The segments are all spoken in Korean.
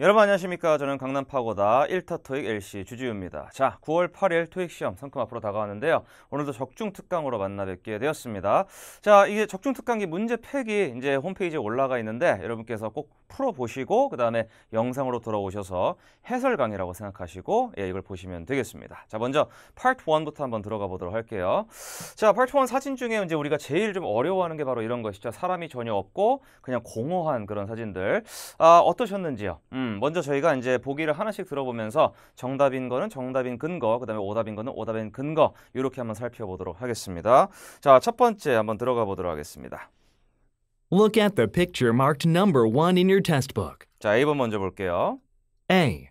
여러분 안녕하십니까 저는 강남 파고다 1타 토익 LC 주지우입니다 자 9월 8일 토익 시험 성큼 앞으로 다가왔는데요 오늘도 적중 특강으로 만나 뵙게 되었습니다 자 이게 적중 특강기 문제 팩이 이제 홈페이지에 올라가 있는데 여러분께서 꼭 풀어보시고 그 다음에 영상으로 돌아오셔서 해설 강의라고 생각하시고 예, 이걸 보시면 되겠습니다 자 먼저 파트 1부터 한번 들어가 보도록 할게요 자 파트 1 사진 중에 이제 우리가 제일 좀 어려워하는 게 바로 이런 것이죠 사람이 전혀 없고 그냥 공허한 그런 사진들 아 어떠셨는지요 음. 음, 먼저 저희가 이제 보기를 하나씩 들어보면서 정답인 거는 정답인 근거, 그다음에 오답인 거는 오답인 근거 이렇게 한번 살펴보도록 하겠습니다. 자, 첫 번째 한번 들어가 보도록 하겠습니다. Look at the picture marked number 1 in your test book. 자, 1번 먼저 볼게요. A.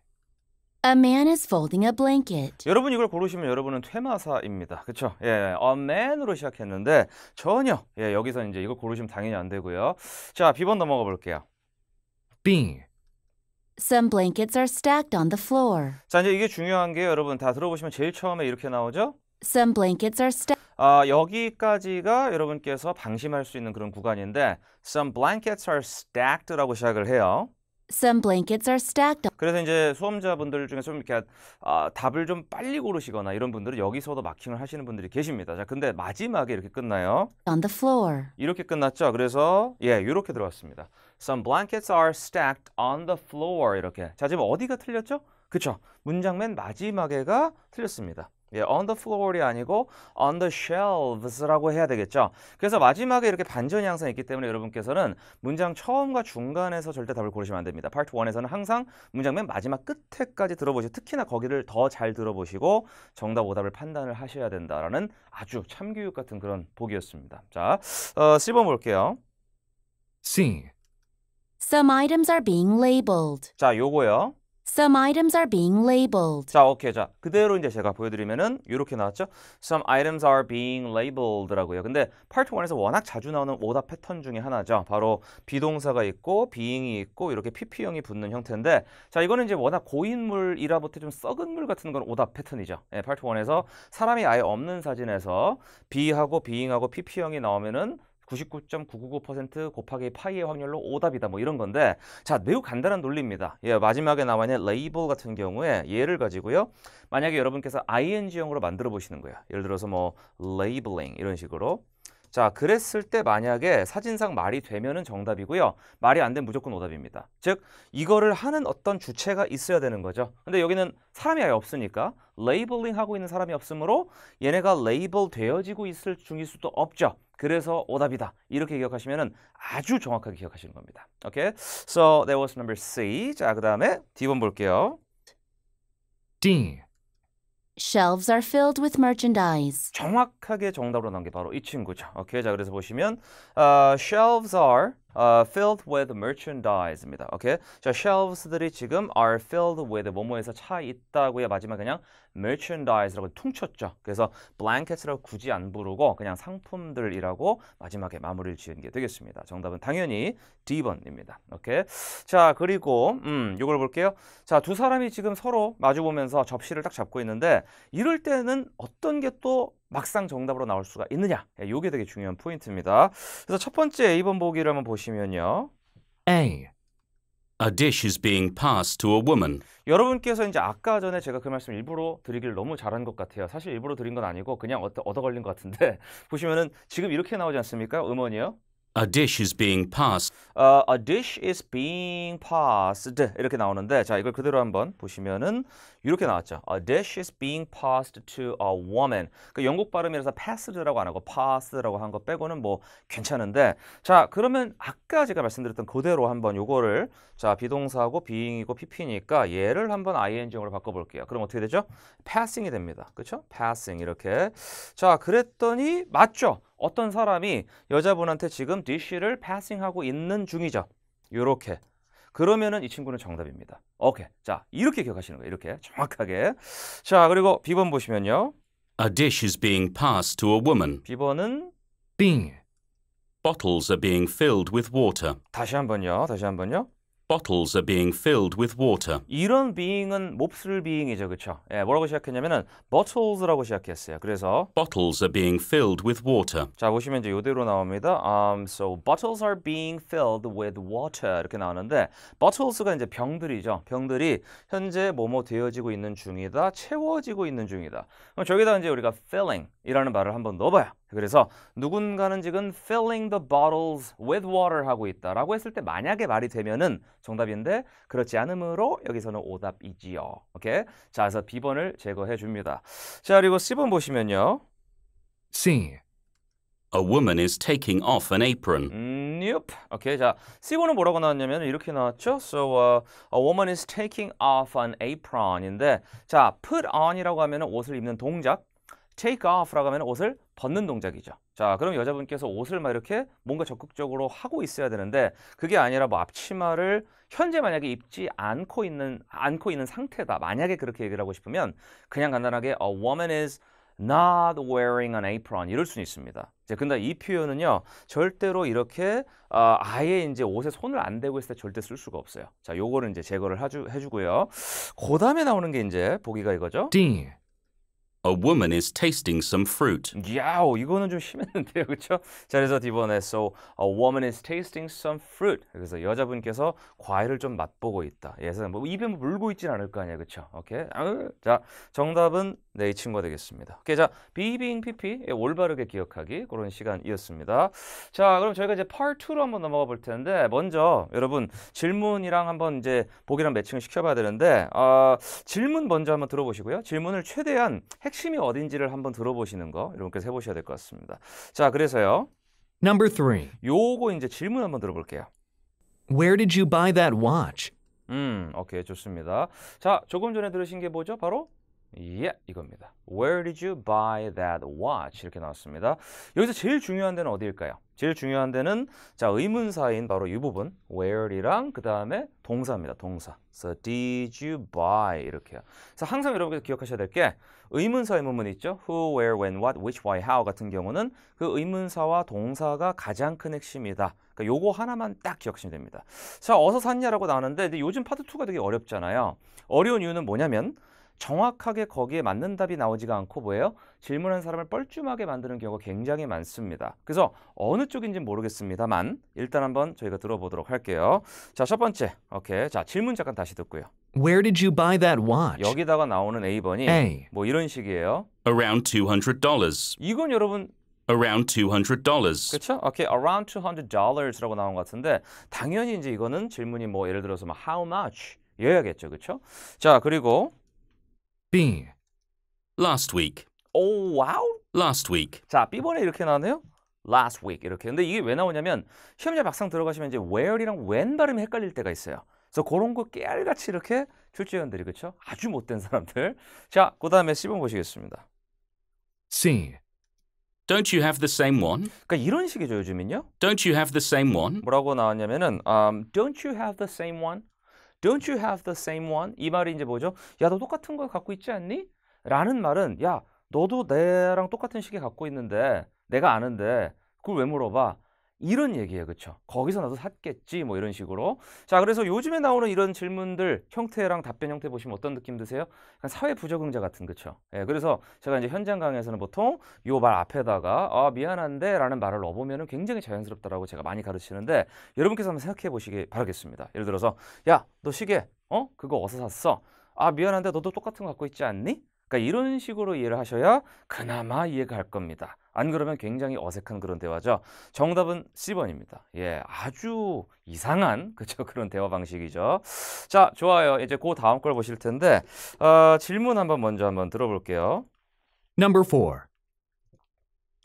A man is folding a blanket. 여러분 이걸 고르시면 여러분은 퇴마사입니다. 그렇죠? 예, a man으로 시작했는데 전혀 예, 여기서 이제 이걸 고르시면 당연히 안 되고요. 자, B번 넘어가 볼게요. B. Some blankets are stacked on the floor. 자, 이제 이게 중요한 게 여러분 다 들어보시면 제일 처음에 이렇게 나오죠? Some blankets are stacked. 아, 여기까지가 여러분께서 방심할 수 있는 그런 구간인데 some blankets are stacked라고 시작을 해요. Some blankets are stacked. 그래서 이제 수험자분들 중에 좀 이렇게 아, 답을 좀 빨리 고르시거나 이런 분들은 여기서도 마킹을 하시는 분들이 계십니다. 자, 근데 마지막에 이렇게 끝나요. On the floor. 이렇게 끝났죠. 그래서 예, 이렇게 들어왔습니다. Some blankets are stacked on the floor. 이렇게. 자, 지금 어디가 틀렸죠? 그쵸. 문장 맨 마지막에가 틀렸습니다. 예, on the floor이 아니고 on the shelves라고 해야 되겠죠. 그래서 마지막에 이렇게 반전이 항상 있기 때문에 여러분께서는 문장 처음과 중간에서 절대 답을 고르시면 안 됩니다. Part 1에서는 항상 문장 맨 마지막 끝에까지 들어보시고 특히나 거기를 더 잘 들어보시고 정답 오답을 판단을 하셔야 된다라는 아주 참교육 같은 그런 보기였습니다. 자, 어, 1번 볼게요. C. Some items are being labeled. 자, 요거요. Some items are being labeled. 자, 오케이. 자, 그대로 이제 제가 보여드리면은 이렇게 나왔죠. Some items are being labeled라고요. 근데 파트 1에서 워낙 자주 나오는 오답 패턴 중에 하나죠. 바로 비동사가 있고 being이 있고 이렇게 pp형이 붙는 형태인데 자, 이거는 이제 워낙 고인물이라부터 좀 썩은 물 같은 건 오답 패턴이죠. 예, 파트 1에서 사람이 아예 없는 사진에서 be하고 being하고 pp형이 나오면은 99.999% 곱하기 파이의 확률로 오답이다 뭐 이런 건데 자 매우 간단한 논리입니다 예 마지막에 나와 있는 레이블 같은 경우에 예를 가지고요 만약에 여러분께서 ing형으로 만들어 보시는 거예요 예를 들어서 뭐 레이블링 이런 식으로 자, 그랬을 때 만약에 사진상 말이 되면은 정답이고요. 말이 안 되면 무조건 오답입니다. 즉, 이거를 하는 어떤 주체가 있어야 되는 거죠. 근데 여기는 사람이 아예 없으니까 레이블링 하고 있는 사람이 없으므로 얘네가 레이블 되어지고 있을 중일 수도 없죠. 그래서 오답이다. 이렇게 기억하시면은 아주 정확하게 기억하시는 겁니다. 오케이. Okay? So that was number C. 자, 그다음에 D번 볼게요. D. Shelves are filled with merchandise. 정확하게 정답으로 나온 게 바로 이 친구죠. 오케이, 자 그래서 보시면 uh, shelves are uh, filled with merchandise입니다. 오케이? 자, shelves들이 지금 are filled with 뭐뭐에서 차 있다고요. 마지막 그냥 merchandise라고 퉁쳤죠. 그래서 blankets라고 굳이 안 부르고 그냥 상품들이라고 마지막에 마무리를 지은 게 되겠습니다. 정답은 당연히 D번입니다. 오케이? 자, 그리고 음, 이걸 볼게요. 자, 두 사람이 지금 서로 마주 보면서 접시를 딱 잡고 있는데 이럴 때는 어떤 게또 막상 정답으로 나올 수가 있느냐 이게 예, 되게 중요한 포인트입니다 그래서 첫 번째 2번 보기를 한번 보시면요 A. A dish is being passed to a woman. 여러분께서 이제 아까 전에 제가 그 말씀 일부러 드리길 너무 잘한 것 같아요. 사실 일부러 드린 건 아니고 그냥 얻어 걸린 것 같은데 보시면은 지금 이렇게 나오지 않습니까? 음원이요. A dish is being passed. Uh, a dish is being passed. 이렇게 나오는데 자 이걸 그대로 한번 보시면은 이렇게 나왔죠. A dish is being passed to a woman. 그 영국 발음이라서 passed라고 안 하고 pass라고 한 거 빼고는 뭐 괜찮은데 자 그러면 아까 제가 말씀드렸던 그대로 한번 요거를 자 비동사하고 being이고 pp니까 얘를 한번 ing으로 바꿔볼게요. 그럼 어떻게 되죠? passing이 됩니다. 그렇죠? passing 이렇게 자 그랬더니 맞죠? 어떤 사람이 여자분한테 지금 DC를 패싱하고 있는 중이죠. 요렇게. 그러면은 이 친구는 정답입니다. 오케이. 자, 이렇게 기억하시는 거예요. 이렇게 정확하게. 자, 그리고 비번 보시면요. A dish is being passed to a woman. B번은 being. Bottles are being filled with water. 다시 한번요. 다시 한번요. bottles are being filled with water. 이런 being은 몹쓸 being이죠. 그렇죠? 예, 뭐라고 시작했냐면은 bottles라고 시작했어요. 그래서 bottles are being filled with water. 자, 보시면 이제 요대로 나옵니다. Um, so bottles are being filled with water 이렇게 나오는데 bottles가 이제 병들이죠. 병들이 현재 뭐뭐 되어지고 있는 중이다. 채워지고 있는 중이다. 그럼 저기다 이제 우리가 filling 이라는 말을 한번 넣어봐요. 그래서 누군가는 지금 filling the bottles with water 하고 있다 라고 했을 때 만약에 말이 되면은 정답인데 그렇지 않으므로 여기서는 오답이지요. 오케이? 자, 그래서 비번을 제거해 줍니다. 자, 그리고 1 0번 보시면요. C. A woman is taking off an apron. 음, yep. 오케이. 자, C번은 뭐라고 나왔냐면 이렇게 나왔죠. So uh, a woman is taking off an apron인데 자, put on이라고 하면 옷을 입는 동작 take off라고 하면 옷을 벗는 동작이죠. 자, 그럼 여자분께서 옷을 막 이렇게 뭔가 적극적으로 하고 있어야 되는데 그게 아니라 뭐 앞치마를 현재 만약에 입지 않고 있는 않고 있는 상태다. 만약에 그렇게 얘기를 하고 싶으면 그냥 간단하게 a woman is not wearing an apron 이럴 수는 있습니다. 이제 근데 이 표현은요 절대로 이렇게 어, 아예 이제 옷에 손을 안 대고 있을 때 절대 쓸 수가 없어요. 자, 요거를 이제 제거를 해주, 해주고요. 그다음에 나오는 게 이제 보기가 이거죠. D A woman is tasting some fruit. 야오, 이거는 좀 심했는데요, 그렇죠? 자, 그래서 이번에 so a woman is tasting some fruit. 그래서 여자분께서 과일을 좀 맛보고 있다. 예래서뭐 입에 뭐 물고 있진 않을 거 아니에요, 그렇죠? 오케이. 아, 자, 정답은 네, 이 친구가 되겠습니다. 오케이, 자, 비빙 PP 예, 올바르게 기억하기 그런 시간이었습니다. 자, 그럼 저희가 이제 Part 2로 한번 넘어가 볼 텐데 먼저 여러분 질문이랑 한번 이제 보기랑 매칭을 시켜봐야 되는데 어, 질문 먼저 한번 들어보시고요. 질문을 최대한 핵 핵심이 어딘지를 한번 들어보시는 거 여러분께서 해보셔야 될 것 같습니다. 자, 그래서요. Number three. 요거 이제 질문 한번 들어볼게요. Where did you buy that watch? 음, 오케이 좋습니다. 자, 조금 전에 들으신 게 뭐죠? 바로 Yeah, 예, 이겁니다. Where did you buy that watch? 이렇게 나왔습니다. 여기서 제일 중요한 데는 어디일까요? 제일 중요한 데는 자 의문사인 바로 이 부분 where이랑 그 다음에 동사입니다. 동사. So did you buy 이렇게요. 그래서 항상 여러분께서 기억하셔야 될 게 의문사의 문문 있죠. Who, where, when, what, which, why, how 같은 경우는 그 의문사와 동사가 가장 큰 핵심이다. 그러니까 요거 하나만 딱 기억하시면 됩니다. 자 어서 샀냐라고 나왔는데 요즘 파트 2가 되게 어렵잖아요. 어려운 이유는 뭐냐면 정확하게 거기에 맞는 답이 나오지가 않고 뭐예요? 질문한 사람을 뻘쭘하게 만드는 경우가 굉장히 많습니다. 그래서 어느 쪽인지 모르겠습니다만 일단 한번 저희가 들어보도록 할게요. 자, 첫 번째. 오케이. 자, 질문 잠깐 다시 듣고요. Where did you buy that watch? 여기다가 나오는 A번이 A. 뭐 이런 식이에요. Around $200. 이건 여러분 around $200. 그렇죠? 오케이, okay, around $200라고 나온 것 같은데 당연히 이제 이거는 질문이 뭐 예를 들어서 막 뭐 how much 이어야겠죠, 그렇죠? 자, 그리고 B. Last week. 오, 와우. Last week. 자, B번에 이렇게 나왔네요. Last week 이렇게. 근데 이게 왜 나오냐면 시험자 막상 들어가시면 이제 where이랑 when 발음이 헷갈릴 때가 있어요. 그래서 그런 거 깨알같이 이렇게 출제위원들이 그렇죠? 아주 못된 사람들. 자, 그 다음에 C번 보시겠습니다. C. Don't you have the same one? 그러니까 이런 식이죠 요즘은요. Don't you have the same one? 뭐라고 나왔냐면은 um, Don't you have the same one? Don't you have the same one? 이 말이 이제 뭐죠? 야, 너 똑같은 걸 갖고 있지 않니? 라는 말은 야, 너도 내랑 똑같은 시계 갖고 있는데 내가 아는데 그걸 왜 물어봐? 이런 얘기예요. 그렇죠? 거기서 나도 샀겠지 뭐 이런 식으로. 자, 그래서 요즘에 나오는 이런 질문들 형태랑 답변 형태 보시면 어떤 느낌 드세요? 약간 사회 부적응자 같은 그렇죠? 예, 그래서 제가 이제 현장 강의에서는 보통 요말 앞에다가 아, 미안한데 라는 말을 넣어 보면은 굉장히 자연스럽다라고 제가 많이 가르치는데 여러분께서 한번 생각해 보시기 바라겠습니다. 예를 들어서 야, 너 시계 어? 그거 어디서 샀어? 아, 미안한데 너도 똑같은 거 갖고 있지 않니? 그러니까 이런 식으로 이해를 하셔야 그나마 이해가 할 겁니다. 안 그러면 굉장히 어색한 그런 대화죠. 정답은 C번입니다. 예, 아주 이상한 그쵸 그런 대화 방식이죠. 자, 좋아요. 이제 그 다음 걸 보실 텐데 어, 질문 한번 먼저 한번 들어볼게요. Number four.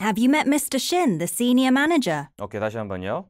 Have you met Mr. Shin, the senior manager? 오케이, 다시 한번요.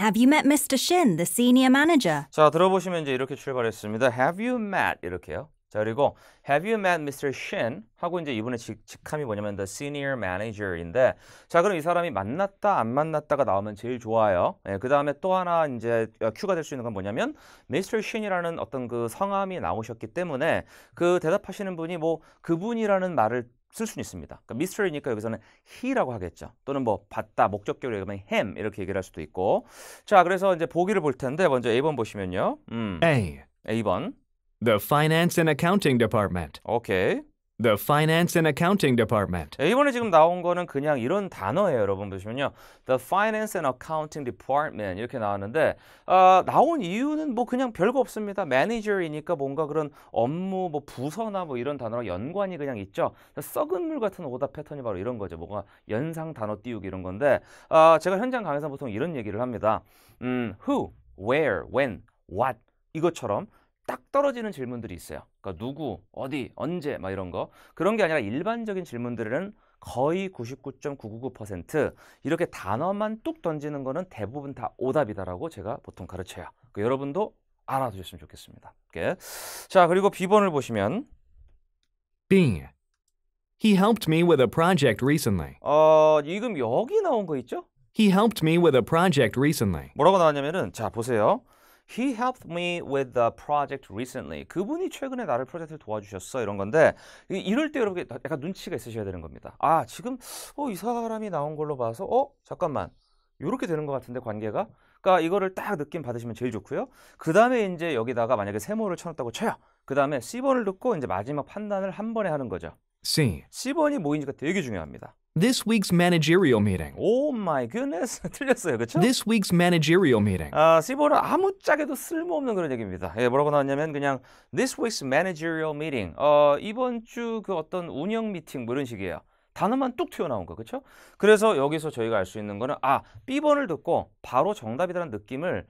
Have you met Mr. Shin, the senior manager? 자, 들어보시면 이제 이렇게 출발했습니다. Have you met 이렇게요. 자 그리고 Have you met Mr. Shin? 하고 이제 이분의 직, 함이 뭐냐면 the senior manager인데 자 그럼 이 사람이 만났다 안 만났다가 나오면 제일 좋아요. 예, 그 다음에 또 하나 이제 큐가 될 수 있는 건 뭐냐면 Mr. Shin이라는 어떤 그 성함이 나오셨기 때문에 그 대답하시는 분이 뭐 그분이라는 말을 쓸 수는 있습니다. 그러니까 m r 이니까 여기서는 he라고 하겠죠. 또는 뭐 봤다 목적격으로 얘기하면 him 이렇게 얘기를 할 수도 있고. 자, 그래서 이제 보기를 볼 텐데 먼저 A번 보시면요. 음. A. A번. The Finance and Accounting Department. 오케이. The Finance and Accounting Department. 네, 이번에 지금 나온 거는 그냥 이런 단어예요. 여러분 보시면요. The Finance and Accounting Department 이렇게 나왔는데 어, 나온 이유는 뭐 그냥 별거 없습니다. m a a n g e r 이니까 뭔가 그런 업무 뭐 부서나 뭐 이런 단어랑 연관이 그냥 있죠. 썩은 물 같은 오답 패턴이 바로 이런 거죠. 뭔가 연상 단어 띄우기 이런 건데 어, 제가 현장 강의에서 보통 이런 얘기를 합니다. 음, who, where, when, what 이것처럼 딱 떨어지는 질문들이 있어요. 그러니까 누구, 어디, 언제 막 이런 거. 그런 게 아니라 일반적인 질문들은 거의 99.999% 이렇게 단어만 뚝 던지는 거는 대부분 다 오답이다라고 제가 보통 가르쳐요. 그러니까 여러분도 알아두셨으면 좋겠습니다. 이렇게. 예. 자, 그리고 비번을 보시면 B. He helped me with a project recently. 어, 지금 여기 나온 거 있죠? He helped me with a project recently. 뭐라고 나왔냐면은 자, 보세요. He helped me with the project recently. 그분이 최근에 나를 프로젝트를 도와주셨어. 이런 건데 이럴 때 여러분 약간 눈치가 있으셔야 되는 겁니다. 아 지금 어, 이 사람이 나온 걸로 봐서 어 잠깐만 이렇게 되는 것 같은데 관계가 그러니까 이거를 딱 느낌 받으시면 제일 좋고요. 그 다음에 이제 여기다가 만약에 세모를 쳐놨다고 쳐요. 그 다음에 C번을 듣고 이제 마지막 판단을 한 번에 하는 거죠. C. 0번이 뭐인지가 되게 중요합니다. This week's managerial meeting. Oh my goodness. 틀렸어요. 그렇죠? This week's managerial meeting. 아, 0번은 아무짝에도 쓸모없는 그런 얘기입니다. 예, 뭐라고 나왔냐면 그냥 this week's managerial meeting. 어, 이번 주 그 어떤 운영 미팅 뭐 이런 식이에요. 단어만 뚝 튀어나온 거 그렇죠? 그래서 여기서 저희가 알 수 있는 거는 아 B번을 듣고 바로 정답이라는 느낌을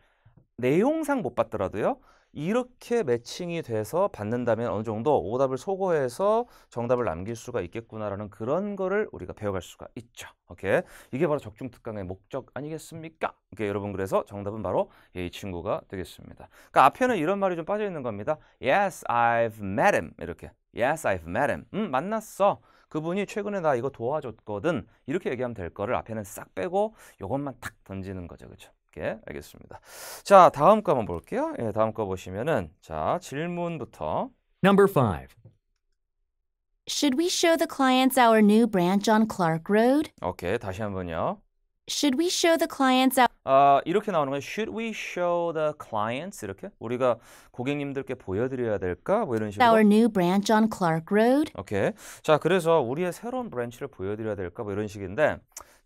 내용상 못 받더라도요 이렇게 매칭이 돼서 받는다면 어느 정도 오답을 소거해서 정답을 남길 수가 있겠구나라는 그런 거를 우리가 배워갈 수가 있죠. 오케이. 이게 바로 적중 특강의 목적 아니겠습니까? 이 여러분 그래서 정답은 바로 예, 이 친구가 되겠습니다. 그러니까 앞에는 이런 말이 좀 빠져 있는 겁니다. Yes, I've met him. 이렇게. Yes, I've met him. 음, 만났어. 그분이 최근에 나 이거 도와줬거든. 이렇게 얘기하면 될 거를 앞에는 싹 빼고 이것만 탁 던지는 거죠. 그렇죠? 이렇게 알겠습니다. 자, 다음 거 한번 볼게요. 예, 다음 거 보시면은 자, 질문부터 Number 5. Should we show the clients our new branch on Clark Road? 오케이, 다시 한번요. Should we show the clients our 아, 이렇게 나오는 거예요. Should we show the clients 이렇게? 우리가 고객님들께 보여 드려야 될까? 뭐 이런 식으로. our new branch on Clark Road? 오케이. 자, 그래서 우리의 새로운 브랜치를 보여 드려야 될까? 뭐 이런 식인데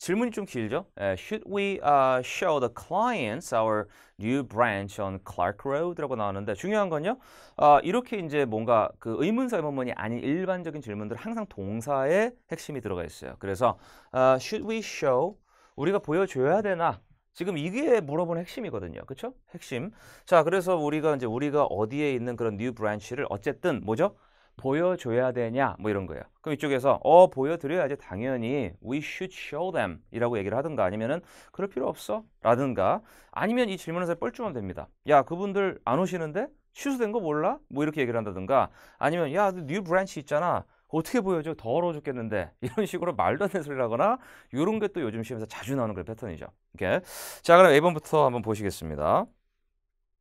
질문이 좀 길죠? 예, should we uh, show the clients our new branch on Clark Road라고 나오는데 중요한 건요. 어, 이렇게 이제 뭔가 그 의문사 의문문이 아닌 일반적인 질문들 항상 동사의 핵심이 들어가 있어요. 그래서 uh, should we show 우리가 보여줘야 되나? 지금 이게 물어본 핵심이거든요. 그렇죠? 핵심. 자, 그래서 우리가 이제 우리가 어디에 있는 그런 new b r a n c h 를 어쨌든 뭐죠? 보여줘야 되냐 뭐 이런 거예요. 그럼 이쪽에서 어 보여드려야지 당연히 we should show them 이라고 얘기를 하든가 아니면은 그럴 필요 없어 라든가 아니면 이 질문에서 뻘쭘하면 됩니다. 야 그분들 안 오시는데 취소된 거 몰라? 뭐 이렇게 얘기를 한다든가 아니면 야뉴 브랜치 있잖아 어떻게 보여줘? 더러워 죽겠는데. 이런 식으로 말도 안 되는 소리를 하거나 이런 게 또 요즘 시험에서 자주 나오는 그런 패턴이죠. 이렇게. 자, 그럼 A번부터 한번 보시겠습니다.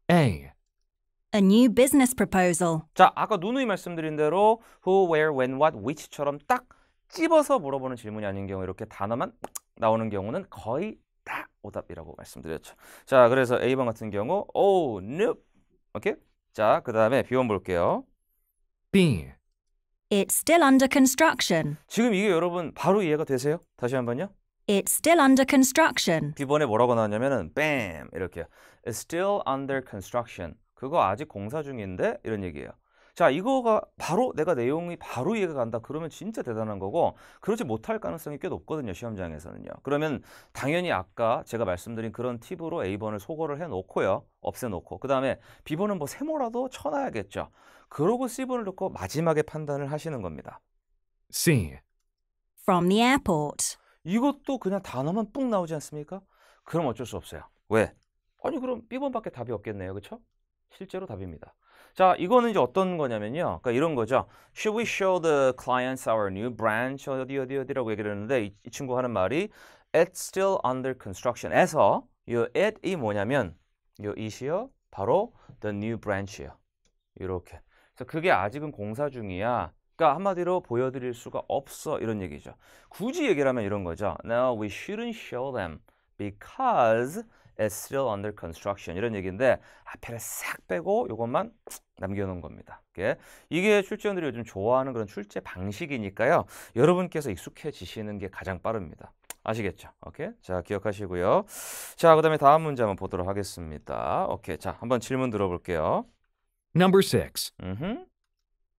에이 A new business proposal. 자, 아까 누누이 말씀드린 대로 who, where, when, what, which처럼 딱 찝어서 물어보는 질문이 아닌 경우 이렇게 단어만 나오는 경우는 거의 딱 오답이라고 말씀드렸죠. 자, 그래서 A번 같은 경우 oh, no. 오케이? 자, 그 다음에 B번 볼게요. B. It's still under construction. 지금 이게 여러분 바로 이해가 되세요? 다시 한번요. It's still under construction. B번에 뭐라고 나왔냐면은 뱀 이렇게 It's still under construction. 그거 아직 공사 중인데 이런 얘기예요. 자 이거가 바로 내가 내용이 바로 이해가 간다 그러면 진짜 대단한 거고 그러지 못할 가능성이 꽤 높거든요 시험장에서는요 그러면 당연히 아까 제가 말씀드린 그런 팁으로 A번을 소거를 해놓고요 없애놓고 그 다음에 B번은 뭐 세모라도 쳐놔야겠죠 그러고 C번을 놓고 마지막에 판단을 하시는 겁니다 C From the airport 이것도 그냥 단어만 뿡 나오지 않습니까? 그럼 어쩔 수 없어요 왜? 아니 그럼 B번밖에 답이 없겠네요 그렇죠? 실제로 답입니다. 자, 이거는 이제 어떤 거냐면요. 그러니까 이런 거죠. Should we show the clients our new branch? 어디 어디 어디라고 얘기를 했는데 이, 이 친구 하는 말이 It's still under construction. 에서 요 it이 뭐냐면 요 it이요. 바로 the new branch예요. 이렇게. 그래서 그게 아직은 공사 중이야. 그러니까 한마디로 보여드릴 수가 없어 이런 얘기죠. 굳이 얘기를 하면 이런 거죠. Now we shouldn't show them because is still under construction 이런 얘기인데 앞에를 싹 빼고 이것만 남겨놓은 겁니다. 예. 이게 출제원들이 요즘 좋아하는 그런 출제 방식이니까요. 여러분께서 익숙해지시는 게 가장 빠릅니다. 아시겠죠? 오케이. 자, 기억하시고요. 자, 그다음에 다음 문제 한번 보도록 하겠습니다. 오케이. 자, 한번 질문 들어볼게요. Number 6. 음.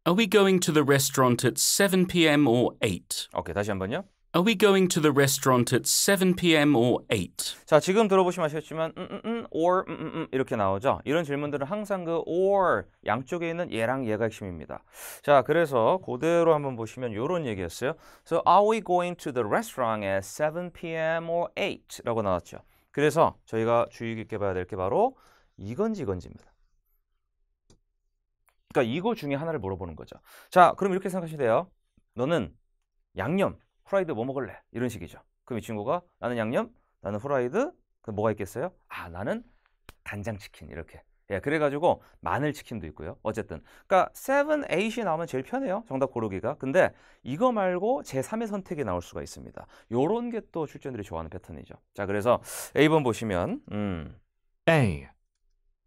Are we going to the restaurant at 7 p.m. or 8? 오케이. 다시 한번요. Are we going to the restaurant at 7 p.m. or 8? 자, 지금 들어보시면 아시겠지만 음, 음, 음, or 음, 음, 음, 이렇게 나오죠. 이런 질문들은 항상 그 or 양쪽에 있는 얘랑 얘가 핵심입니다. 자, 그래서 그대로 한번 보시면 이런 얘기였어요. So, are we going to the restaurant at 7 p.m. or 8? 라고 나왔죠. 그래서 저희가 주의 깊게 봐야 될 게 바로 이건지 이건지입니다. 그러니까 이거 중에 하나를 물어보는 거죠. 자, 그럼 이렇게 생각하시면 돼요. 너는 양념 후라이드 뭐 먹을래? 이런 식이죠. 그럼 이 친구가 나는 양념, 나는 후라이드, 그 뭐가 있겠어요? 아, 나는 간장치킨 이렇게. 예, 그래가지고 마늘치킨도 있고요. 어쨌든. 그러니까 7, 8이 나오면 제일 편해요. 정답 고르기가. 근데 이거 말고 제3의 선택이 나올 수가 있습니다. 요런 게 또 출전들이 좋아하는 패턴이죠. 자, 그래서 A번 보시면 음. A.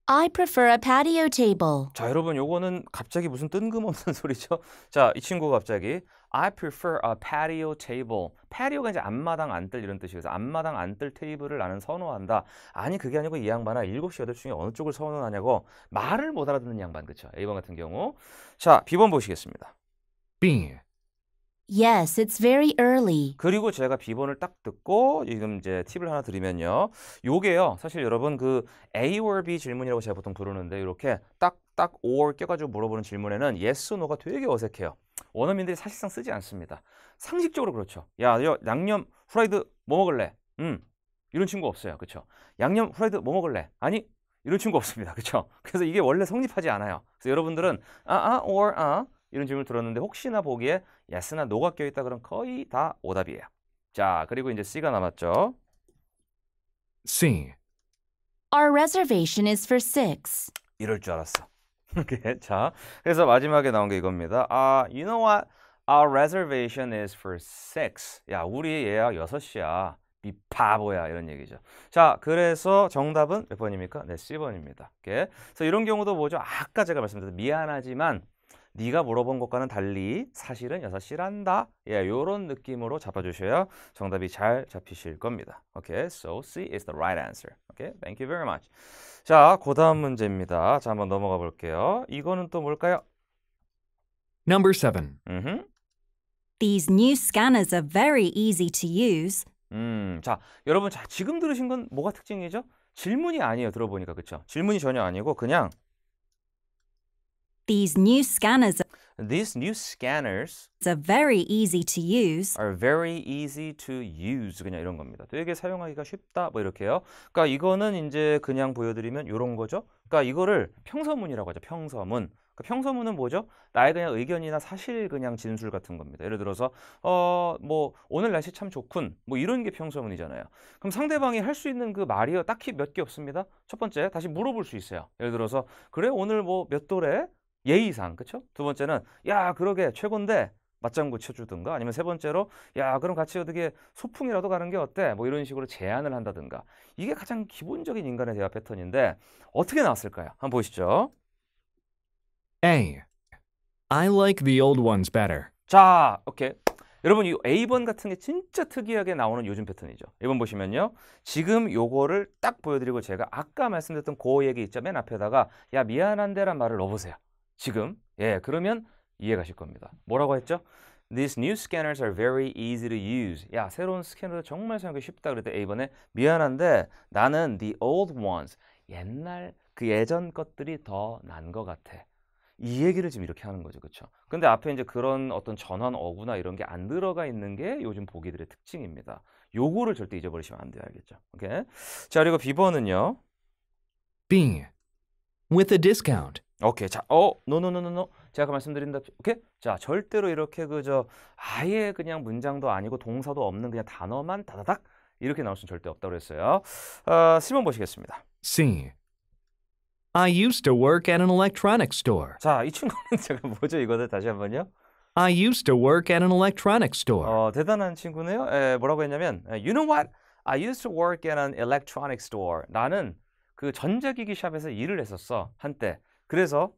I prefer a patio table. 자, 여러분, 요거는 갑자기 무슨 뜬금없는 소리죠? 자, 이 친구가 갑자기 I prefer a patio table. patio가 이제 앞마당 안뜰 이런 뜻이어서 앞마당 안뜰 테이블을 나는 선호한다. 아니, 그게 아니고 이 양반아 7시, 8시 중에 어느 쪽을 선호하냐고 말을 못 알아듣는 양반, 그쵸? A번 같은 경우. 자, B번 보시겠습니다. B. Yes, it's very early. 그리고 제가 비번을 딱 듣고 지금 이제 팁을 하나 드리면요. 요게요. 사실 여러분 그 A or B 질문이라고 제가 보통 부르는데 이렇게 딱 딱 or 껴가지고 물어보는 질문에는 yes, no가 되게 어색해요. 원어민들이 사실상 쓰지 않습니다. 상식적으로 그렇죠. 야, 야 양념 후라이드 뭐 먹을래? 음, 이런 친구 없어요. 그렇죠? 양념 후라이드 뭐 먹을래? 아니, 이런 친구 없습니다. 그렇죠? 그래서 이게 원래 성립하지 않아요. 그래서 여러분들은 아아 아, or 아 이런 질문을 들었는데 혹시나 보기에 야스나 노가 껴있다 그럼 거의 다 오답이에요. 자, 그리고 이제 C가 남았죠. C. Our reservation is for six. 이럴 줄 알았어. 자, 그래서 마지막에 나온 게 이겁니다. 아, you know what? Our reservation is for six. 야, 우리 예약 6시야. 이 바보야 이런 얘기죠. 자, 그래서 정답은 몇 번입니까? 네, 0번입니다 이렇게. 그래서 이런 경우도 뭐죠? 아까 제가 말씀드렸던 미안하지만 네가 물어본 것과는 달리 사실은 6시란다. 예, 요런 느낌으로 잡아주셔야 정답이 잘 잡히실 겁니다. Okay, so C is the right answer. Okay, thank you very much. 자, 그 다음 문제입니다. 자, 한번 넘어가 볼게요. 이거는 또 뭘까요? Number 7. 음. m These new scanners are very easy to use. 음, 자, 여러분 자, 지금 들으신 건 뭐가 특징이죠? 질문이 아니에요. 들어보니까 그렇죠? 질문이 전혀 아니고 그냥 These new scanners These new scanners are very easy to use. are very easy to use 그냥 이런 겁니다. 되게 사용하기가 쉽다 뭐 이렇게요. 그러니까 이거는 이제 그냥 보여드리면 이런 거죠. 그러니까 이거를 평서문이라고 하죠. 평서문. 그러니까 평서문은 뭐죠? 나의 그냥 의견이나 사실 그냥 진술 같은 겁니다. 예를 들어서 어 뭐 오늘 날씨 참 좋군 뭐 이런 게 평서문이잖아요. 그럼 상대방이 할 수 있는 그 말이요 딱히 몇 개 없습니다. 첫 번째 다시 물어볼 수 있어요. 예를 들어서 그래 오늘 뭐 몇 도래? 예의상 그쵸? 두 번째는 야 그러게 최곤데 맞장구 쳐주든가 아니면 세 번째로 야 그럼 같이 어떻게 소풍이라도 가는 게 어때 뭐 이런 식으로 제안을 한다든가 이게 가장 기본적인 인간의 대화 패턴인데 어떻게 나왔을까요? 한번 보시죠. A. I like the old ones better. 자, 오케이. 여러분 이 A번 같은 게 진짜 특이하게 나오는 요즘 패턴이죠. 1번 보시면요. 지금 요거를 딱 보여드리고 제가 아까 말씀드렸던 그 얘기 있죠. 맨 앞에다가 야 미안한데란 말을 넣어보세요. 지금 예 그러면 이해가실 겁니다. 뭐라고 했죠? These new scanners are very easy to use. 야, 새로운 스캐너도 정말 사용하기 쉽다. 그랬더 이번에 미안한데 나는 the old ones, 옛날 그 예전 것들이 더 난 것 같아. 이 얘기를 지금 이렇게 하는 거죠. 그렇죠? 근데 앞에 이제 그런 어떤 전환 어구나 이런 게 안 들어가 있는 게 요즘 보기들의 특징입니다. 요거를 절대 잊어버리시면 안 돼요. 알겠죠? 오케이? 자, 그리고 비번은요 b i n g with a discount. 오케이. 자, 어, 노노노노노. 제가 아까 말씀드린 다 오케이? 자, 절대로 이렇게 그저 아예 그냥 문장도 아니고 동사도 없는 그냥 단어만 다다닥 이렇게 나올 수는 절대 없다고 그랬어요. 어, 1 0 보시겠습니다. C. I used to work at an electronics store. 자, 이 친구는 제가 뭐죠? 이거를 다시 한번요. I used to work at an electronics store. 어, 대단한 친구네요. 에, 뭐라고 했냐면, you know what? I used to work at an electronics store. 나는 그 전자기기 샵에서 일을 했었어 한때 그래서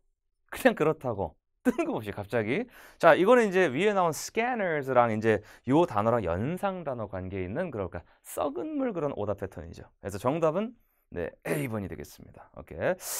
그냥 그렇다고 뜬금없이 갑자기 자 이거는 이제 위에 나온 scanners랑 이제 요 단어랑 연상 단어 관계에 있는 그럴까 썩은 물 그런 오답 패턴이죠 그래서 정답은 네, A번이 되겠습니다. 오케이.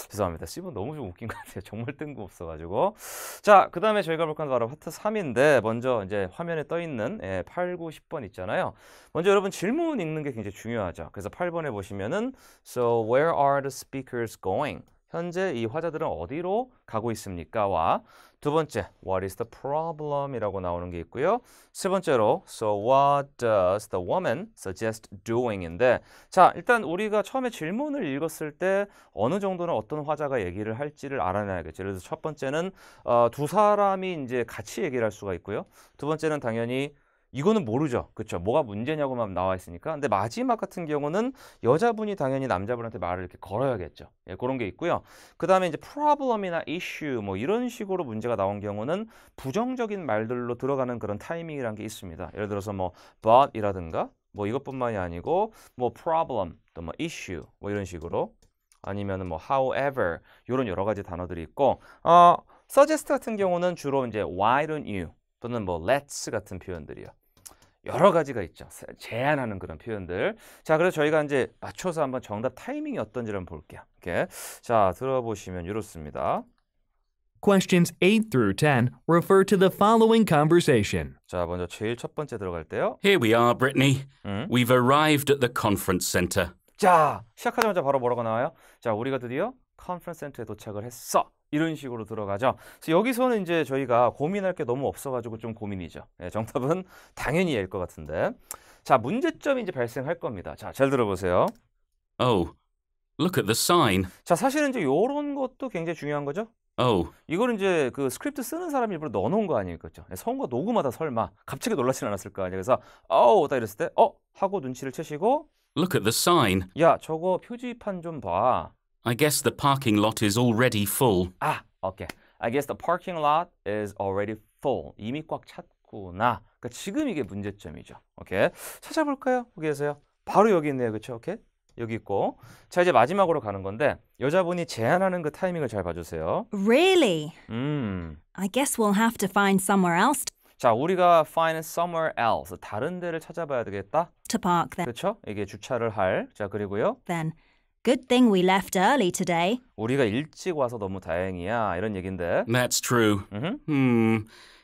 죄송합니다. C번 너무 좀 웃긴 것 같아요. 정말 뜬금없어가지고. 자, 그 다음에 저희가 볼 건 바로 파트 3인데, 먼저 이제 화면에 떠 있는 예, 8, 9, 10번 있잖아요. 먼저 여러분 질문 읽는 게 굉장히 중요하죠. 그래서 8번에 보시면은, So where are the speakers going? 현재 이 화자들은 어디로 가고 있습니까?와 두 번째 What is the problem?이라고 나오는 게 있고요. 세 번째로 So what does the woman suggest doing?인데 자 일단 우리가 처음에 질문을 읽었을 때 어느 정도는 어떤 화자가 얘기를 할지를 알아내야겠죠. 그래서 첫 번째는 어, 두 사람이 이제 같이 얘기를 할 수가 있고요. 두 번째는 당연히 이거는 모르죠. 그렇죠. 뭐가 문제냐고만 나와 있으니까. 근데 마지막 같은 경우는 여자분이 당연히 남자분한테 말을 이렇게 걸어야겠죠. 예, 그런 게 있고요. 그다음에 이제 problem이나 issue 뭐 이런 식으로 문제가 나온 경우는 부정적인 말들로 들어가는 그런 타이밍이란 게 있습니다. 예를 들어서 뭐 but이라든가 뭐 이것뿐만이 아니고 뭐 problem 또 뭐 issue 뭐 이런 식으로 아니면뭐 however 이런 여러 가지 단어들이 있고 어 suggest 같은 경우는 주로 이제 why don't you 또는 뭐 let's 같은 표현들이요. 여러 가지가 있죠. 제한하는 그런 표현들. 자, 그래서 저희가 이제 맞춰서 한번 정답 타이밍이 어떤지 한번 볼게요. 이렇게. 자, 들어보시면 이렇습니다. Questions 8 through 10 refer to the following conversation. 자, 먼저 제일 첫 번째 들어갈 때요. Here we are, Brittany. 음? We've arrived at the conference center. 자, 시작하자마자 바로 뭐라고 나와요? 자, 우리가 드디어 컨퍼런스 센터에 도착을 했어. 이런 식으로 들어가죠. 그래서 여기서는 이제 저희가 고민할 게 너무 없어가지고 좀 고민이죠. 네, 정답은 당연히 A일 것 같은데. 자, 문제점이 이제 발생할 겁니다. 자, 잘 들어보세요. Oh, look at the sign. 자, 사실은 이제 이런 것도 굉장히 중요한 거죠. Oh. 이걸 이제 그 스크립트 쓰는 사람이 일부러 넣어놓은 거 아닐 거죠. 예, 성과 녹음하다 설마 갑자기 놀라진 않았을 거 아니에요. 그래서 oh 딱 이랬을 때 어? 하고 눈치를 채시고 Look at the sign. 야, 저거 표지판 좀 봐. I guess the parking lot is already full. 아, okay. I guess the parking lot is already full. 이미 꽉 찼구나. 그러니까 지금 이게 문제점이죠. 오케이. 찾아볼까요? 여기 계세요. 바로 여기 있네요. 그렇죠? 오케이. 여기 있고. 자, 이제 마지막으로 가는 건데 여자분이 제안하는 그 타이밍을 잘 봐주세요. Really? 음. I guess we'll have to find somewhere else. 자, 우리가 find somewhere else. 다른 데를 찾아봐야 되겠다. To park then. 그렇죠? 이게 주차를 할. 자, 그리고요. Then. Good thing we left early today. 우리가 일찍 와서 너무 다행이야. 이런 얘긴데. That's true. Mm-hmm. Hmm.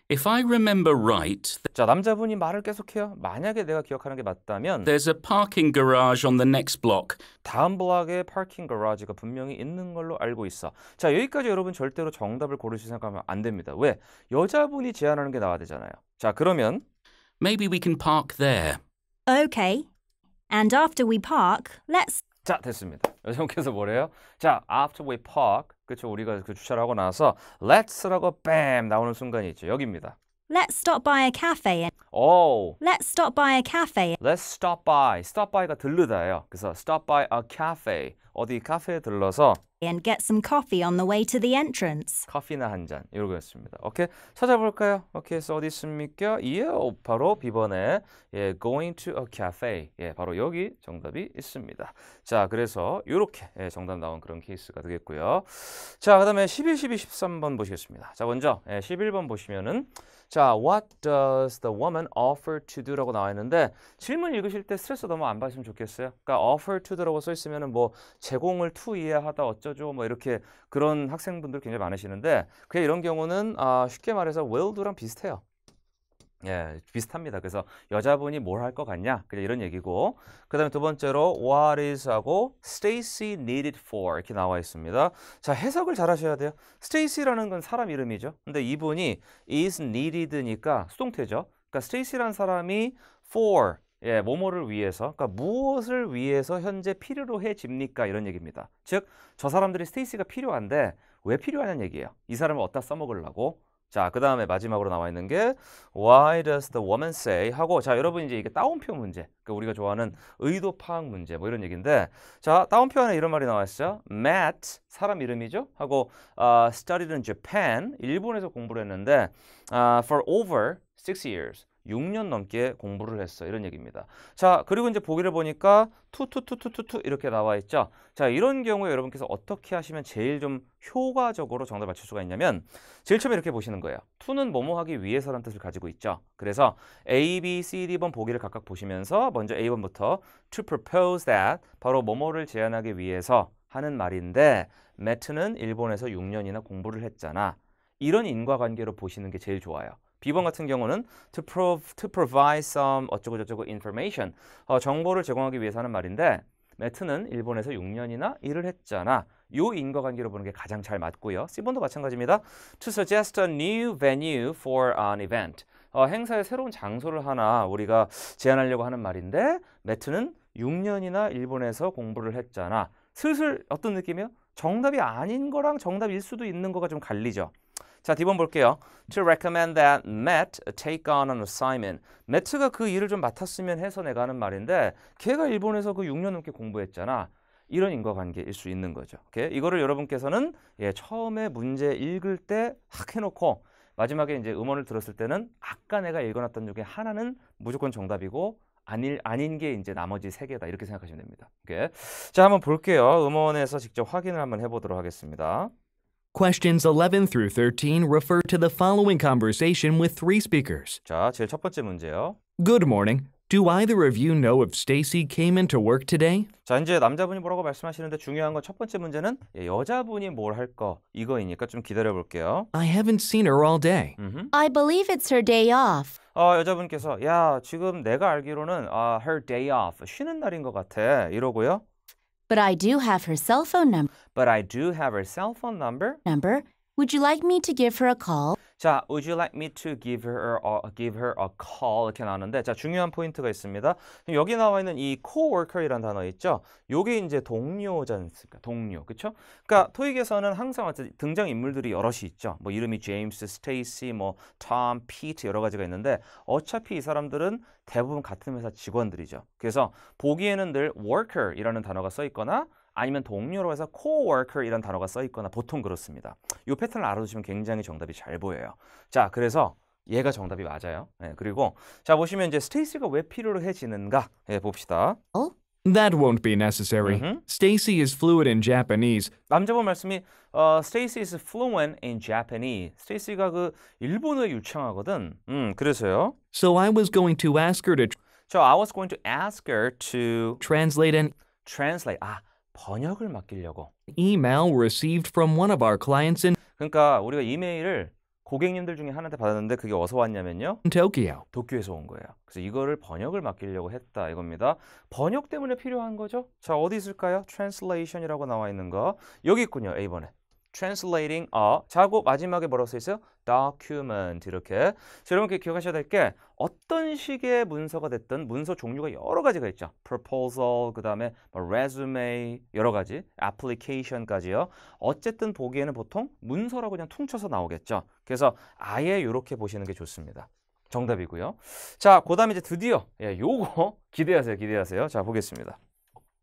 If I remember right, 자 남자분이 말을 계속해요. 만약에 내가 기억하는 게 맞다면 there's a parking garage on the next block. 다음 블록에 파킹 가라지가 분명히 있는 걸로 알고 있어. 자 여기까지 여러분 절대로 정답을 고르시 생각하면 안 됩니다. 왜 여자분이 제안하는 게 나와야 되잖아요. 자 그러면 maybe we can park there. Okay. And after we park, let's 자 됐습니다. 여성께서 뭐래요? 자 after we park 그쵸 우리가 그 주차를 하고 나서 let's라고 bam 나오는 순간이 있죠. 여기입니다. Let's stop by a cafe. Oh. Let's stop by a cafe. Let's stop by. Stop by가 들르다예요. 그래서 stop by a cafe. 어디 카페에 들러서 and get some coffee on the way to the entrance. 커피나 한 잔. 이러고였습니다. 오케이. 찾아볼까요? 오케이. 서 어디 있습니까? 예, 바로 비번에 예, going to a cafe. 예, 바로 여기 정답이 있습니다. 자, 그래서 이렇게 예, 정답 나온 그런 케이스가 되겠고요. 자, 그다음에 11, 12, 13번 보시겠습니다. 자, 먼저 예, 11번 보시면은 자, what does the woman offer to do라고 나와 있는데 질문 읽으실 때 스트레스 너무 안 받으시면 좋겠어요. 그러니까 offer to라고 써 있으면은 뭐 제공을 to 이해하다 어쩌죠 뭐 이렇게 그런 학생분들 굉장히 많으시는데 그냥 이런 경우는 아, 쉽게 말해서 will do랑 비슷해요. 예, 비슷합니다. 그래서 여자분이 뭘 할 것 같냐? 그냥 이런 얘기고. 그 다음에 두 번째로 what is 하고 Stacy needed for 이렇게 나와 있습니다. 자, 해석을 잘 하셔야 돼요. Stacy라는 건 사람 이름이죠. 근데 이분이 is needed니까 수동태죠. 그러니까 Stacy라는 사람이 for 예, 뭐뭐를 위해서, 그러니까 무엇을 위해서 현재 필요로 해집니까? 이런 얘기입니다. 즉, 저 사람들이 스테이시가 필요한데 왜 필요하냐는 얘기예요. 이 사람을 어디다 써먹으려고? 자, 그 다음에 마지막으로 나와 있는 게 Why does the woman say? 하고 자, 여러분 이제 이게 따옴표 문제, 그러니까 우리가 좋아하는 의도 파악 문제 뭐 이런 얘기인데 자, 따옴표 안에 이런 말이 나와 있요 Matt, 사람 이름이죠. 하고 uh, studied in Japan, 일본에서 공부를 했는데 uh, for over six years. 6년 넘게 공부를 했어 이런 얘기입니다. 자 그리고 이제 보기를 보니까 투투투투투투 이렇게 나와 있죠. 자 이런 경우에 여러분께서 어떻게 하시면 제일 좀 효과적으로 정답 맞출 수가 있냐면 제일 처음에 이렇게 보시는 거예요. 투는 뭐뭐 하기 위해서라는 뜻을 가지고 있죠. 그래서 A, B, C, D번 보기를 각각 보시면서 먼저 A번부터 to propose that 바로 뭐뭐를 제안하기 위해서 하는 말인데 매트는 일본에서 6년이나 공부를 했잖아. 이런 인과관계로 보시는 게 제일 좋아요. B번 같은 경우는 to, pro, to provide some 어쩌고저쩌고 information 어, 정보를 제공하기 위해서 하는 말인데 매트는 일본에서 6년이나 일을 했잖아. 요 인과관계로 보는 게 가장 잘 맞고요. C번도 마찬가지입니다. To suggest a new venue for an event. 어, 행사에 새로운 장소를 하나 우리가 제안하려고 하는 말인데 매트는 6년이나 일본에서 공부를 했잖아. 슬슬 어떤 느낌이요? 정답이 아닌 거랑 정답일 수도 있는 거가 좀 갈리죠. 자, 뒷번 볼게요. To recommend that Matt take on an assignment. Matt가 그 일을 좀 맡았으면 해서 내가 하는 말인데 걔가 일본에서 그 6년 넘게 공부했잖아. 이런 인과관계일 수 있는 거죠. 오케이? 이거를 여러분께서는 예, 처음에 문제 읽을 때 확 해놓고 마지막에 이제 음원을 들었을 때는 아까 내가 읽어놨던 중에 하나는 무조건 정답이고 아닐, 아닌 게 이제 나머지 세 개다 이렇게 생각하시면 됩니다. 오케이? 자 한번 볼게요. 음원에서 직접 확인을 한번 해보도록 하겠습니다. Questions 11 through 13 refer to the following conversation with three speakers. 자, 제일 첫 번째 문제요. Good morning. Do either of you know if Stacy came into work today? 자, 이제 남자분이 뭐라고 말씀하시는데 중요한 건 첫 번째 문제는 예, 여자분이 뭘 할 거 이거이니까 좀 기다려 볼게요. I haven't seen her all day. I believe it's her day off. 어, 여자분께서 야, 지금 내가 알기로는 아, her day off. 쉬는 날인 것 같아. 이러고요. But I do have her cell phone number. But I do have her cell phone number. Number Would you like me to give her a call? 자, would you like me to give her a, 어, give her a call 이렇게 나왔는데 자, 중요한 포인트가 있습니다. 여기 나와 있는 이 coworker이라는 단어 있죠? 요게 이제 동료잖습니까 동료. 그렇죠? 그러니까 토익에서는 항상 등장 인물들이 여럿이 있죠. 뭐 이름이 제임스, 스테이시, 뭐 톰, 피트 여러 가지가 있는데 어차피 이 사람들은 대부분 같은 회사 직원들이죠. 그래서 보기에는 늘 worker이라는 단어가 써 있거나 아니면 동료로 해서 coworker 이란 단어가 써 있거나 보통 그렇습니다. 이 패턴을 알아두시면 굉장히 정답이 잘 보여요. 자, 그래서 얘가 정답이 맞아요. 네, 그리고 자 보시면 이제 스테이시가 왜 필요해지는가 네, 봅시다. 어? That won't be necessary. Mm-hmm. Stacy is fluent in Japanese. 남자분 말씀이 어, Stacy is fluent in Japanese. Stacy가 그 일본어 유창하거든. 음, 그래서요. So I was going to ask her to. So I was going to ask her to translate and translate. 아, 번역을 맡기려고. Email received from one of our clients in 그러니까 우리가 이메일을 고객님들 중에 하나한테 받았는데 그게 어디서 왔냐면요. t o k 도쿄에서 온 거예요. 그래서 이거를 번역을 맡기려고 했다 이겁니다. 번역 때문에 필요한 거죠. 자, 어디 있을까요? translation이라고 나와 있는 거. 여기 있군요. A번에. translating a 자고 마지막에 뭐라고 써 있어요? document 이렇게. 자, 여러분 기억하셔야 될 게 어떤 식의 문서가 됐든 문서 종류가 여러 가지가 있죠. proposal 그다음에 뭐 resume 여러 가지, application까지요. 어쨌든 보기에는 보통 문서라고 그냥 퉁쳐서 나오겠죠. 그래서 아예 이렇게 보시는 게 좋습니다. 정답이고요. 자, 그다음에 이제 드디어 예, 요거 기대하세요. 기대하세요. 자, 보겠습니다.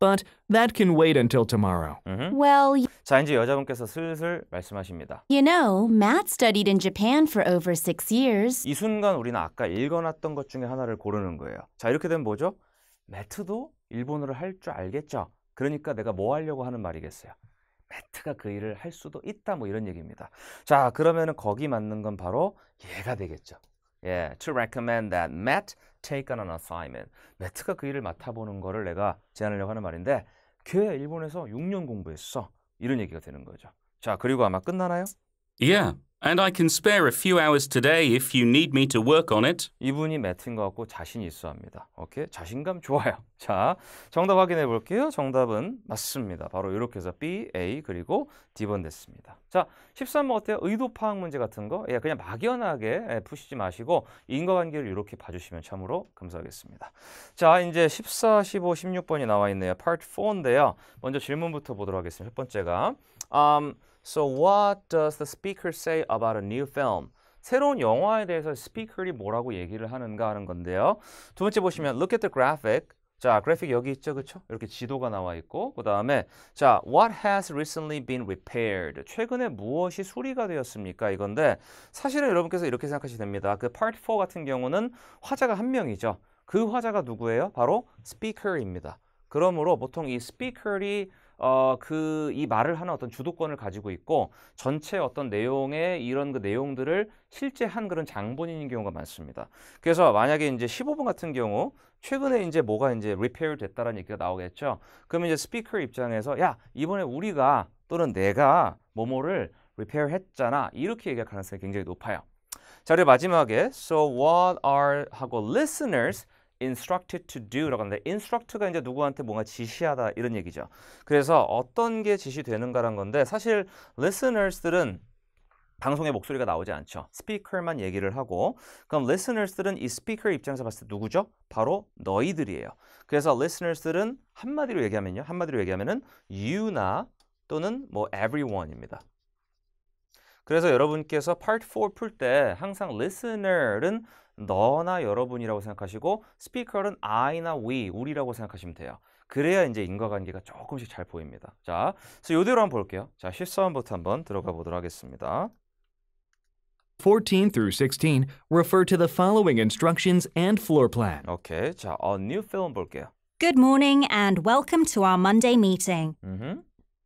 But that can wait until tomorrow. 음흠. Mm-hmm. Well, 자, 이제 여자분께서 슬슬 말씀하십니다. you know, Matt studied in Japan for over six years. 이 순간 우리는 아까 읽어놨던 것 중에 하나를 고르는 거예요. 자, 이렇게 되면 뭐죠? 매트도 일본어를 할 줄 알겠죠? 그러니까 내가 뭐 하려고 하는 말이겠어요? 매트가 그 일을 할 수도 있다 뭐 이런 얘기입니다. 자, 그러면은 거기 맞는 건 바로 얘가 되겠죠. 예, to recommend that Matt take on an assignment. 매트가 그 일을 맡아보는 거를 내가 제안하려고 하는 말인데 걔 일본에서 6년 공부했어. 이런 얘기가 되는 거죠. 자, 그리고 아마 끝나나요? Yeah, and I can spare a few hours today if you need me to work on it. 이분이 매트인 것 같고 자신 있어 합니다. 오케이? 자신감 좋아요. 자, 정답 확인해 볼게요. 정답은 맞습니다. 바로 이렇게 해서 B, A 그리고 D번 됐습니다. 자, 13번 어때요? 의도 파악 문제 같은 거 예, 그냥 막연하게 예, 푸시지 마시고 인과관계를 이렇게 봐주시면 참으로 감사하겠습니다. 자, 이제 14, 15, 16번이 나와 있네요. Part 4인데요. 먼저 질문부터 보도록 하겠습니다. 첫 번째가 u um, So what does the speaker say about a new film? 새로운 영화에 대해서 스피커 a 뭐라고 얘기를 하는가 하는 건데요. 두 번째 보시면 look at the graphic. 자, 그래픽 여기 있죠, 그렇죠? 이렇게 지도가 나와 있고 그 다음에 자, what has recently been repaired? 최근에 무엇이 수리가 되었습니까? 이건데 사실은 여러분께서 이렇게 생각하시면 됩니다. 그 part 4 같은 경우는 화자가 한 명이죠. 그 화자가 누구예요? 바로 스피커 a 입니다 그러므로 보통 이 스피커리 어, 그 이 말을 하는 어떤 주도권을 가지고 있고 전체 어떤 내용의 이런 그 내용들을 실제 한 그런 장본인인 경우가 많습니다. 그래서 만약에 이제 15분 같은 경우 최근에 이제 뭐가 이제 리페어 됐다라는 얘기가 나오겠죠. 그러면 이제 스피커 입장에서 야 이번에 우리가 또는 내가 뭐뭐를 리페어 했잖아 이렇게 얘기할 가능성이 굉장히 높아요. 자, 그리고 마지막에 so what are 하고 listeners instructed to do라고 하는데 instruct가 이제 누구한테 뭔가 지시하다 이런 얘기죠. 그래서 어떤 게 지시되는가란 건데 사실 listeners들은 방송에 목소리가 나오지 않죠. 스피커만 얘기를 하고 그럼 listeners들은 이 스피커 입장에서 봤을 때 누구죠? 바로 너희들이에요. 그래서 listeners들은 한마디로 얘기하면요. 한마디로 얘기하면은 you나 또는 뭐 everyone입니다. 그래서 여러분께서 part 4 풀 때 항상 listener는 너나 여러분이라고 생각하시고 speaker은 I나 we, 우리라고 생각하시면 돼요. 그래야 이제 인과관계가 조금씩 잘 보입니다. 자, 그래서 요대로 한번 볼게요. 자, 실사원부터 한번 들어가 보도록 하겠습니다. 14 through 16 refer to the following instructions and floor plan. Okay, 자, a new film 볼게요. Good morning and welcome to our Monday meeting. Mm -hmm.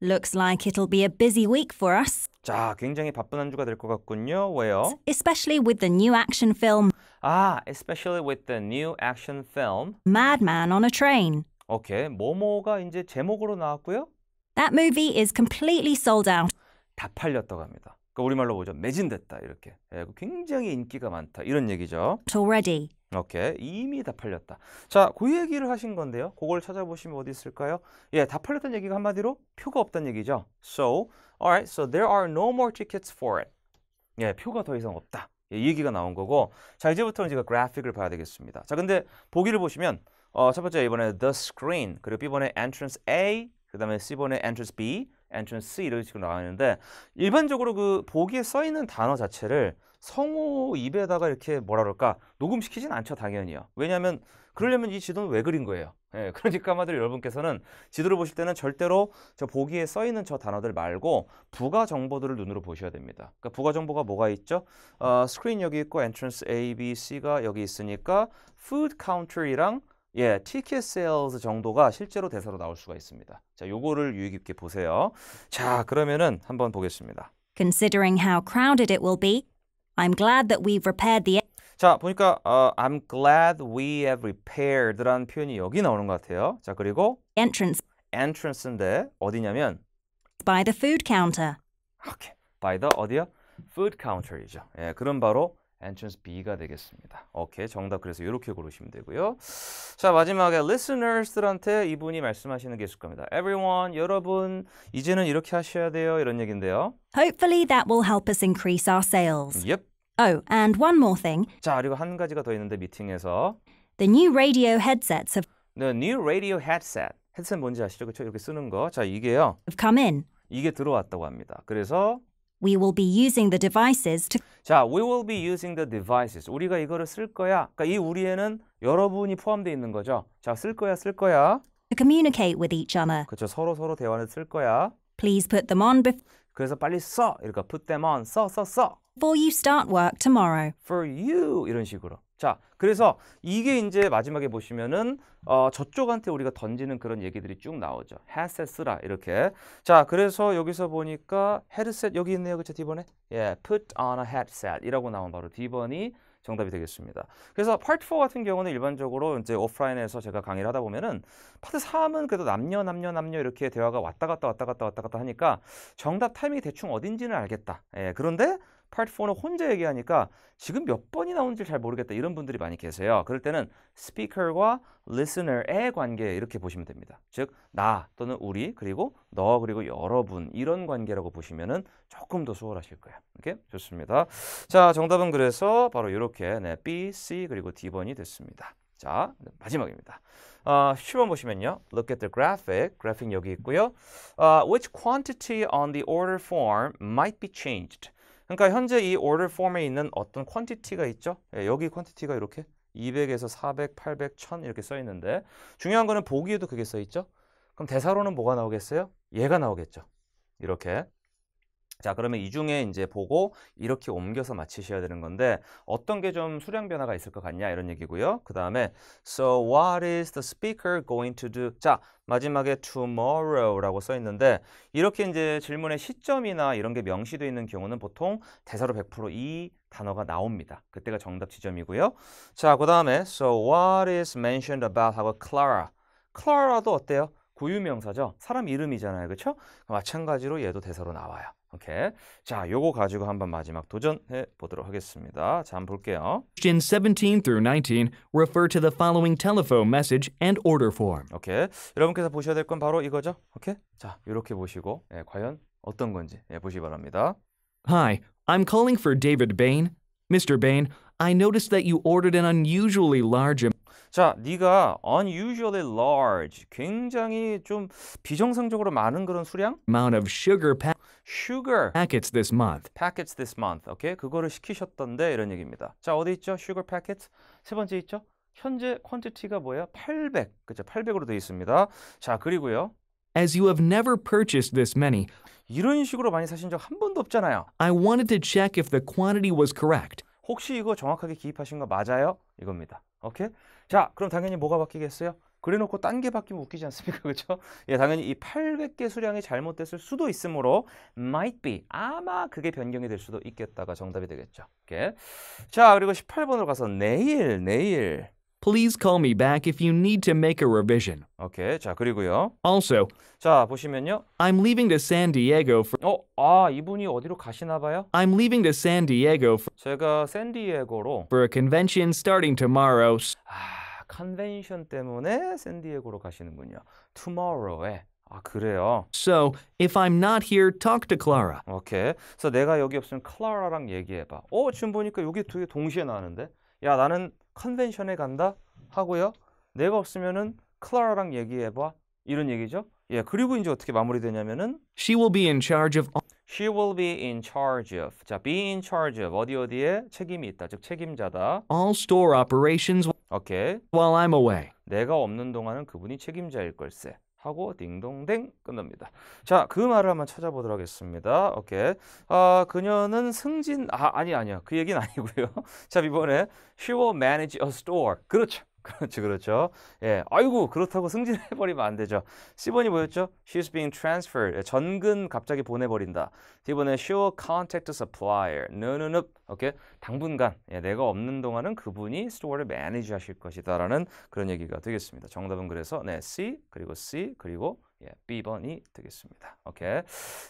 Looks like it'll be a busy week for us. 자, 굉장히 바쁜 한 주가 될 것 같군요. 왜요? especially with the new action film 아, especially with the new action film. Madman on a Train. 오케이, 뭐뭐가 이제 제목으로 나왔고요. That movie is completely sold out. 다 팔렸다고 합니다. 그러니까 우리말로 뭐죠 매진됐다 이렇게. 예, 그 굉장히 인기가 많다 이런 얘기죠. s a r e a d y 오케이 이미 다 팔렸다. 자, 그 얘기를 하신 건데요. 그걸 찾아보시면 어디 있을까요? 예, 다 팔렸다는 얘기가 한마디로 표가 없다는 얘기죠. So, alright, so there are no more tickets for it. 예, 표가 더 이상 없다. 예, 이 얘기가 나온 거고. 자, 이제부터는 제가 그래픽을 봐야 되겠습니다. 자, 근데 보기를 보시면 어, 첫 번째 이번에 the screen 그리고 B번에 entrance A, 그다음에 C번에 entrance B, entrance 이런 식으로 나왔는데 일반적으로 그 보기에 써 있는 단어 자체를 성우 입에다가 이렇게 뭐라 그럴까 녹음시키진 않죠 당연히요 왜냐하면 그러려면 이 지도는 왜 그린 거예요 예, 그러니까 아마도 여러분께서는 지도를 보실 때는 절대로 저 보기에 써 있는 저 단어들 말고 부가 정보들을 눈으로 보셔야 됩니다 그러니까 부가 정보가 뭐가 있죠 어, 스크린 여기 있고 entrance A, B, C가 여기 있으니까 food counter이랑 예, TKS sales 정도가 실제로 대사로 나올 수가 있습니다. 자, 요거를 유의 깊게 보세요. 자, 그러면은 한번 보겠습니다. Considering how crowded it will be, I'm glad that we've repaired the 자, 보니까 어, I'm glad we have repaired라는 표현이 여기 나오는 것 같아요. 자, 그리고 entrance entrance인데 어디냐면 by the food counter. 오케이. by the 어디요? food counter이죠. 예, 그럼 바로 entrance B가 되겠습니다. 오케이, 정답 그래서 이렇게 고르시면 되고요. 자, 마지막에 listeners들한테 이분이 말씀하시는 게 있을 겁니다. Everyone, 여러분, 이제는 이렇게 하셔야 돼요. 이런 얘기인데요. Hopefully that will help us increase our sales. Yep. Oh, and one more thing. 자, 그리고 한 가지가 더 있는데 미팅에서 The new radio headsets have The new radio headset. 헤드셋 뭔지 아시죠? 그렇죠? 이렇게 쓰는 거. 자, 이게요. Have come in. 이게 들어왔다고 합니다. 그래서 We will be using the devices to 자, we will be using the devices. 우리가 이거를 쓸 거야. 그러니까 이 우리에는 여러분이 포함되어 있는 거죠. 자, 쓸 거야, 쓸 거야. to communicate with each other. 그렇죠. 서로 서로 대화를 쓸 거야. Please put them on before 그래서 빨리 써. 이러니까 put them on. 써, 써, 써. you start work tomorrow. For you 이런 식으로. 자, 그래서 이게 이제 마지막에 보시면은 어, 저쪽한테 우리가 던지는 그런 얘기들이 쭉 나오죠. 헤드셋 쓰라 이렇게. 자, 그래서 여기서 보니까 헤드셋 여기 있네요. 그쵸죠번에 예, put on a headset이라고 나온 바로 D번이 정답이 되겠습니다. 그래서 파트 4 같은 경우는 일반적으로 이제 오프라인에서 제가 강의를 하다 보면은 파트 3은 그래도 남녀 남녀 남녀 이렇게 대화가 왔다 갔다 왔다 갔다 왔다 갔다 하니까 정답 타이밍이 대충 어딘지는 알겠다. 예, 그런데 파트폰는 혼자 얘기하니까 지금 몇 번이 나온지 잘 모르겠다 이런 분들이 많이 계세요. 그럴 때는 스피커와 k e r listener의 관계 이렇게 보시면 됩니다. 즉 나 또는 우리 그리고 너 그리고 여러분 이런 관계라고 보시면은 조금 더 수월하실 거예요. 이렇게 좋습니다. 자 정답은 그래서 바로 이렇게 네, B, C 그리고 D번이 됐습니다. 자 네, 마지막입니다. 어, 아, 10번 보시면요. Look at the graphic. 그래픽 여기 있고요. Uh, which quantity on the order form might be changed? 그러니까 현재 이 order form에 있는 어떤 퀀티티가 있죠. 예, 여기 퀀티티가 이렇게 200에서 400, 800, 1000 이렇게 써 있는데 중요한 거는 보기에도 그게 써 있죠. 그럼 대사로는 뭐가 나오겠어요? 얘가 나오겠죠. 이렇게 자 그러면 이 중에 이제 보고 이렇게 옮겨서 맞히셔야 되는 건데 어떤 게 좀 수량 변화가 있을 것 같냐 이런 얘기고요 그 다음에 So what is the speaker going to do? 자 마지막에 tomorrow라고 써 있는데 이렇게 이제 질문의 시점이나 이런 게 명시되어 있는 경우는 보통 대사로 100%이 단어가 나옵니다 그때가 정답 지점이고요 자 그 다음에 So what is mentioned about 하고 Clara Clara도 어때요? 고유명사죠 사람 이름이잖아요 그렇죠? 마찬가지로 얘도 대사로 나와요 오케이. 자, 요거 가지고 한번 마지막 도전해 보도록 하겠습니다. 자, 한번 볼게요. Question 17 through 19 refer to the following telephone message and order form. 오케이. 여러분께서 보셔야 될 건 바로 이거죠. 오케이. 자, 요렇게 보시고 예, 과연 어떤 건지 예, 보시기 바랍니다. Hi, I'm calling for David Bain. Mr. Bain, I noticed that you ordered an unusually large 자, 네가 unusually large, 굉장히 좀 비정상적으로 많은 그런 수량 amount of sugar pack sugar packets this month. packets this month. 오케이? o k 그거를 시키셨던데 이런 얘기입니다. 자, 어디 있죠? sugar packets. 세 번째 있죠? 현재 퀀티티가 뭐예요? 800. 그죠? 800으로 되어 있습니다. 자, 그리고요. as you have never purchased this many. 이런 식으로 많이 사신 적 한 번도 없잖아요. I wanted to check if the quantity was correct. 혹시 이거 정확하게 기입하신 거 맞아요? 이겁니다. 오케이? 자, 그럼 당연히 뭐가 바뀌겠어요? 그래놓고 딴게 바뀌면 웃기지 않습니까? 그렇죠? 예, 당연히 이 800개 수량이 잘못됐을 수도 있으므로 might be 아마 그게 변경이 될 수도 있겠다가 정답이 되겠죠. 오케이. 자 그리고 18번으로 가서 내일 내일 Please call me back if you need to make a revision. 오케이. 자, 그리고요. Also. 자, 보시면요. I'm leaving to San Diego for 어, 아, 이분이 어디로 가시나 봐요? I'm leaving to San Diego for 제가 샌디에고로 for a convention starting tomorrow. 아, 컨벤션 때문에 샌디에고로 가시는군요. tomorrow에 아 그래요. So if I'm not here, talk to Clara. 오케이. 그래서 내가 여기 없으면 클라라랑 얘기해봐. 어 지금 보니까 여기 두 개 동시에 나왔는데. 야 나는 컨벤션에 간다 하고요. 내가 없으면은 클라라랑 얘기해봐 이런 얘기죠. 예 그리고 이제 어떻게 마무리되냐면은 She will be in charge of. She will be in charge of. 자, be in charge of 어디 어디에 책임이 있다. 즉 책임자다. All store operations. 오케이. While I'm away. 내가 없는 동안은 그분이 책임자일 걸세. 하고 딩동댕 끝납니다. 자, 그 말을 한번 찾아보도록 하겠습니다. 오케이. 아, 그녀는 승진 아, 아니 아니요그 얘기는 아니고요. 자, 이번에 she will manage a store. 그렇죠. 그렇죠, 그렇죠. 예, 아이고 그렇다고 승진해버리면 안 되죠. C번이 뭐였죠? She's being transferred. 예, 전근 갑자기 보내버린다. D번에 s h e l contact supplier. No, no, no. 오케이. 당분간 예, 내가 없는 동안은 그분이 스토어를 매니지하실 것이다라는 그런 얘기가 되겠습니다. 정답은 그래서 네, C 그리고 C 그리고 예, B번이 되겠습니다. 오케이.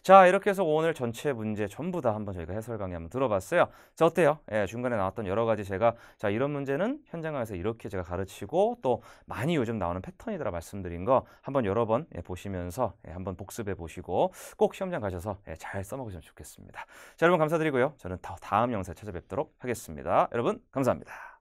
자, 이렇게 해서 오늘 전체 문제 전부 다 한번 저희가 해설 강의 한번 들어봤어요. 자, 어때요? 예, 중간에 나왔던 여러 가지 제가 자, 이런 문제는 현장에서 이렇게 제가 가르치고 또 많이 요즘 나오는 패턴이더라 말씀드린 거 한번 여러 번 예, 보시면서 예, 한번 복습해 보시고 꼭 시험장 가셔서 예, 잘 써먹으시면 좋겠습니다. 자, 여러분 감사드리고요. 저는 더 다음 영상에 찾아뵙도록 하겠습니다. 여러분 감사합니다.